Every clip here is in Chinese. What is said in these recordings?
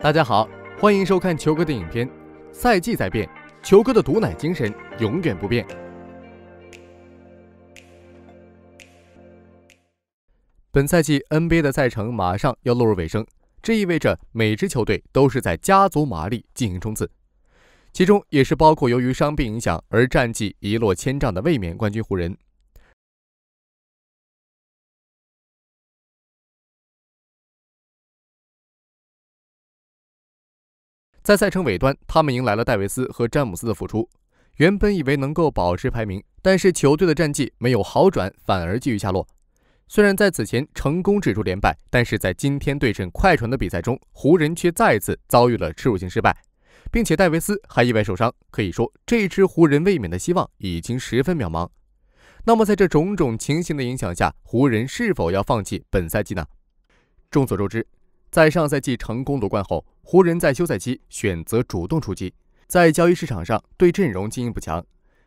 大家好，欢迎收看球哥的影片。赛季在变，球哥的毒奶精神永远不变。本赛季 NBA 的赛程马上要落入尾声，这意味着每支球队都是在加足马力进行冲刺，其中也是包括由于伤病影响而战绩一落千丈的卫冕冠军湖人。在赛程尾端，他们迎来了戴维斯和詹姆斯的复出。原本以为能够保持排名，但是球队的战绩没有好转，反而继续下落。虽然在此前成功止住连败，但是在今天对阵快船的比赛中，湖人却再次遭遇了耻辱性失败，并且戴维斯还意外受伤。可以说，这支湖人卫冕的希望已经十分渺茫。那么，在这种种情形的影响下，湖人是否要放弃本赛季呢？众所周知。在上赛季成功夺冠后，湖人在休赛期选择主动出击，在交易市场上对阵容进行补强，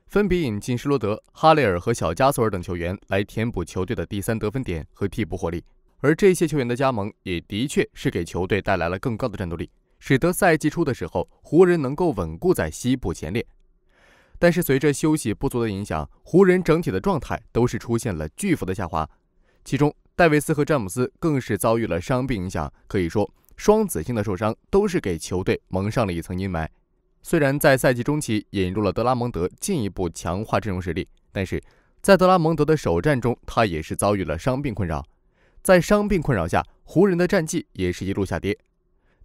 分别引进施罗德、哈雷尔和小加索尔等球员来填补球队的第三得分点和替补火力。而这些球员的加盟也的确是给球队带来了更高的战斗力，使得赛季初的时候湖人能够稳固在西部前列。但是随着休息不足的影响，湖人整体的状态都是出现了巨幅的下滑，其中。戴维斯和詹姆斯更是遭遇了伤病影响，可以说双子星的受伤都是给球队蒙上了一层阴霾。虽然在赛季中期引入了德拉蒙德，进一步强化阵容实力，但是在德拉蒙德的首战中，他也是遭遇了伤病困扰。在伤病困扰下，湖人的战绩也是一路下跌。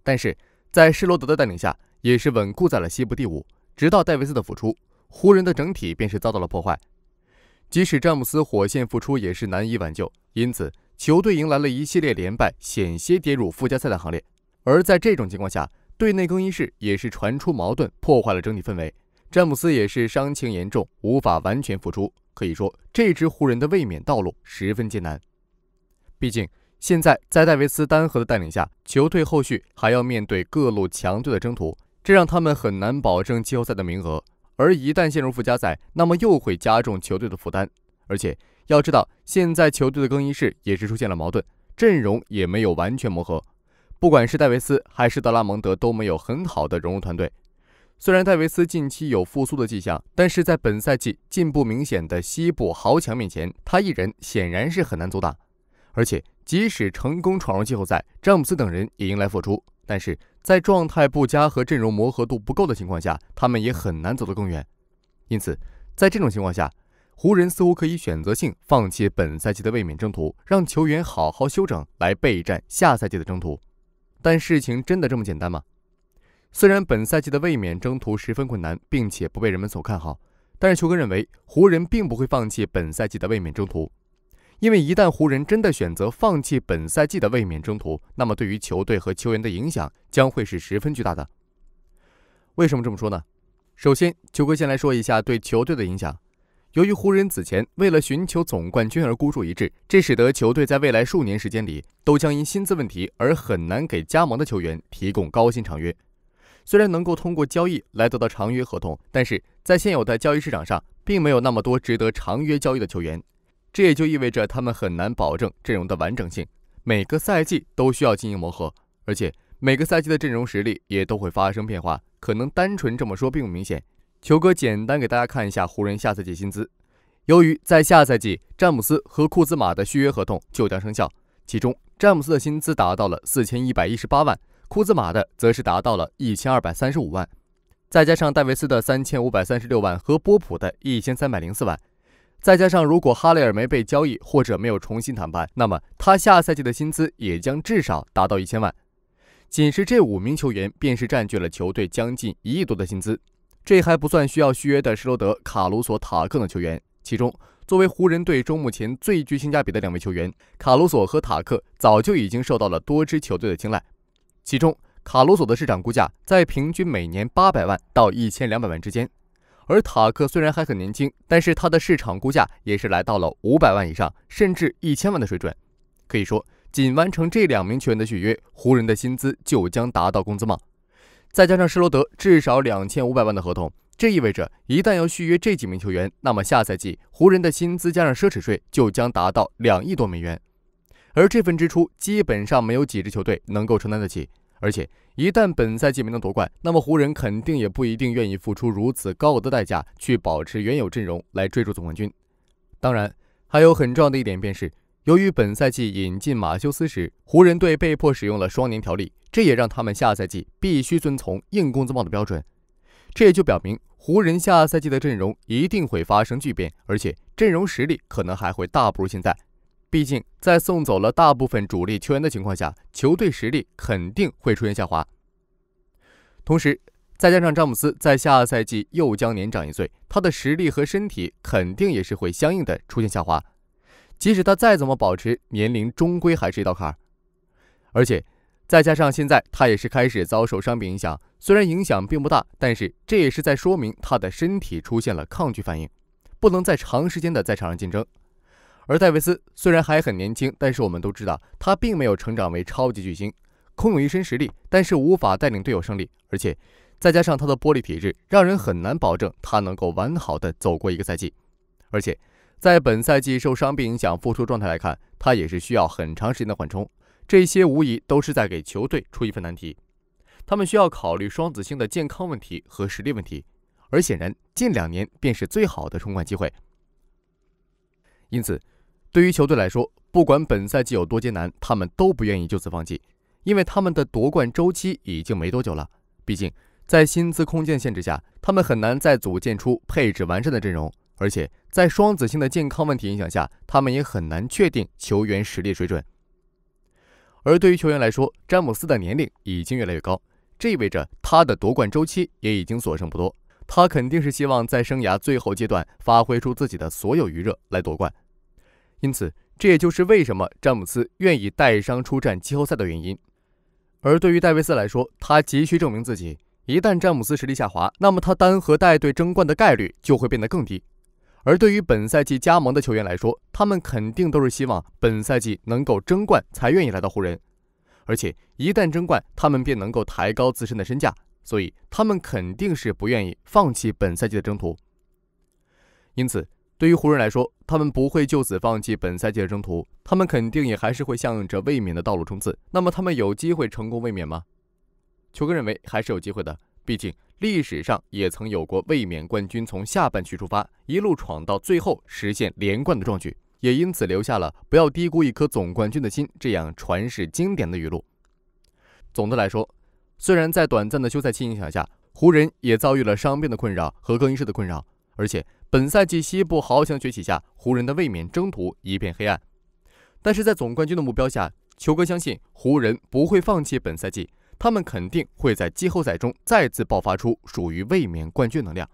但是在施罗德的带领下，也是稳固在了西部第五。直到戴维斯的复出，湖人的整体便是遭到了破坏。即使詹姆斯火线复出，也是难以挽救。因此。球队迎来了一系列连败，险些跌入附加赛的行列。而在这种情况下，队内更衣室也是传出矛盾，破坏了整体氛围。詹姆斯也是伤情严重，无法完全复出。可以说，这支湖人的卫冕道路十分艰难。毕竟，现在在戴维斯单核的带领下，球队后续还要面对各路强队的征途，这让他们很难保证季后赛的名额。而一旦陷入附加赛，那么又会加重球队的负担，而且。要知道，现在球队的更衣室也是出现了矛盾，阵容也没有完全磨合。不管是戴维斯还是德拉蒙德，都没有很好的融入团队。虽然戴维斯近期有复苏的迹象，但是在本赛季进步明显的西部豪强面前，他一人显然是很难阻挡。而且，即使成功闯入季后赛，詹姆斯等人也迎来复出，但是在状态不佳和阵容磨合度不够的情况下，他们也很难走得更远。因此，在这种情况下，湖人似乎可以选择性放弃本赛季的卫冕征途，让球员好好休整来备战下赛季的征途。但事情真的这么简单吗？虽然本赛季的卫冕征途十分困难，并且不被人们所看好，但是球哥认为湖人并不会放弃本赛季的卫冕征途。因为一旦湖人真的选择放弃本赛季的卫冕征途，那么对于球队和球员的影响将会是十分巨大的。为什么这么说呢？首先，球哥先来说一下对球队的影响。由于湖人此前为了寻求总冠军而孤注一掷，这使得球队在未来数年时间里都将因薪资问题而很难给加盟的球员提供高薪长约。虽然能够通过交易来得到长约合同，但是在现有的交易市场上，并没有那么多值得长约交易的球员。这也就意味着他们很难保证阵容的完整性，每个赛季都需要进行磨合，而且每个赛季的阵容实力也都会发生变化。可能单纯这么说并不明显。球哥简单给大家看一下湖人下赛季薪资。由于在下赛季，詹姆斯和库兹马的续约合同就将生效，其中詹姆斯的薪资达到了四千一百一十八万，库兹马的则是达到了一千二百三十五万，再加上戴维斯的三千五百三十六万和波普的一千三百零四万，再加上如果哈雷尔没被交易或者没有重新谈判，那么他下赛季的薪资也将至少达到一千万。仅是这五名球员，便是占据了球队将近一亿多的薪资。这还不算需要续约的施罗德、卡鲁索、塔克等球员。其中，作为湖人队中目前最具性价比的两位球员，卡鲁索和塔克早就已经受到了多支球队的青睐。其中，卡鲁索的市场估价在平均每年八百万到一千两百万之间，而塔克虽然还很年轻，但是他的市场估价也是来到了五百万以上，甚至一千万的水准。可以说，仅完成这两名球员的续约，湖人的薪资就将达到工资帽。再加上施罗德至少两千五百万的合同，这意味着一旦要续约这几名球员，那么下赛季湖人的薪资加上奢侈税就将达到两亿多美元，而这份支出基本上没有几支球队能够承担得起。而且一旦本赛季没能夺冠，那么湖人肯定也不一定愿意付出如此高额的代价去保持原有阵容来追逐总冠军。当然，还有很重要的一点便是。由于本赛季引进马修斯时，湖人队被迫使用了双年条例，这也让他们下赛季必须遵从硬工资帽的标准。这也就表明，湖人下赛季的阵容一定会发生巨变，而且阵容实力可能还会大不如现在。毕竟，在送走了大部分主力球员的情况下，球队实力肯定会出现下滑。同时，再加上詹姆斯在下赛季又将年长一岁，他的实力和身体肯定也是会相应的出现下滑。即使他再怎么保持年龄，终归还是一道坎儿。而且，再加上现在他也是开始遭受伤病影响，虽然影响并不大，但是这也是在说明他的身体出现了抗拒反应，不能再长时间的在场上竞争。而戴维斯虽然还很年轻，但是我们都知道他并没有成长为超级巨星，空有一身实力，但是无法带领队友胜利。而且，再加上他的玻璃体质，让人很难保证他能够完好的走过一个赛季。而且。在本赛季受伤并影响复出状态来看，他也是需要很长时间的缓冲。这些无疑都是在给球队出一份难题。他们需要考虑双子星的健康问题和实力问题，而显然近两年便是最好的冲冠机会。因此，对于球队来说，不管本赛季有多艰难，他们都不愿意就此放弃，因为他们的夺冠周期已经没多久了。毕竟，在薪资空间限制下，他们很难再组建出配置完善的阵容。而且在双子星的健康问题影响下，他们也很难确定球员实力水准。而对于球员来说，詹姆斯的年龄已经越来越高，这意味着他的夺冠周期也已经所剩不多。他肯定是希望在生涯最后阶段发挥出自己的所有余热来夺冠。因此，这也就是为什么詹姆斯愿意带伤出战季后赛的原因。而对于戴维斯来说，他急需证明自己。一旦詹姆斯实力下滑，那么他单核带队争冠的概率就会变得更低。而对于本赛季加盟的球员来说，他们肯定都是希望本赛季能够争冠才愿意来到湖人，而且一旦争冠，他们便能够抬高自身的身价，所以他们肯定是不愿意放弃本赛季的征途。因此，对于湖人来说，他们不会就此放弃本赛季的征途，他们肯定也还是会向着卫冕的道路冲刺。那么，他们有机会成功卫冕吗？球哥认为还是有机会的，毕竟。历史上也曾有过卫冕冠军从下半区出发，一路闯到最后实现连冠的壮举，也因此留下了“不要低估一颗总冠军的心”这样传世经典的语录。总的来说，虽然在短暂的休赛期影响下，湖人也遭遇了伤病的困扰和更衣室的困扰，而且本赛季西部豪强崛起下，湖人的卫冕征途一片黑暗。但是在总冠军的目标下，球哥相信湖人不会放弃本赛季。他们肯定会在季后赛中再次爆发出属于卫冕冠军能量。